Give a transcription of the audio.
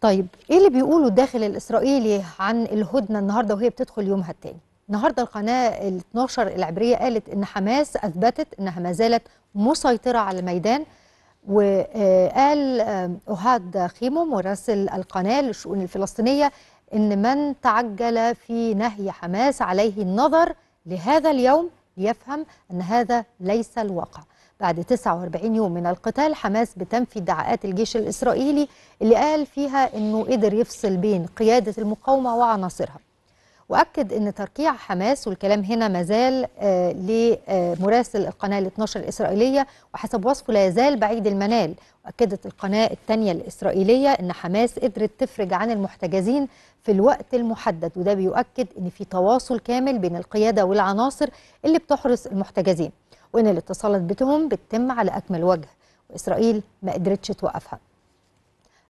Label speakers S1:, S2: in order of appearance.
S1: طيب ايه اللي بيقوله الداخل الاسرائيلي عن الهدنه النهارده وهي بتدخل يومها الثاني؟ النهارده القناه ال 12 العبريه قالت ان حماس اثبتت انها ما زالت مسيطره على الميدان وقال اهاد خيمو مراسل القناه للشؤون الفلسطينيه ان من تعجل في نهي حماس عليه النظر لهذا اليوم ليفهم ان هذا ليس الواقع. بعد 49 يوم من القتال حماس بتنفي ادعاءات الجيش الإسرائيلي اللي قال فيها أنه قدر يفصل بين قيادة المقاومة وعناصرها وأكد أن تركيع حماس والكلام هنا مازال آه، لمراسل القناة 12 الإسرائيلية وحسب وصفه لا يزال بعيد المنال وأكدت القناة الثانية الإسرائيلية أن حماس قدرت تفرج عن المحتجزين في الوقت المحدد وده بيؤكد أن في تواصل كامل بين القيادة والعناصر اللي بتحرس المحتجزين وإن الاتصالات بتهم بتتم على أكمل وجه وإسرائيل ما قدرتش توقفها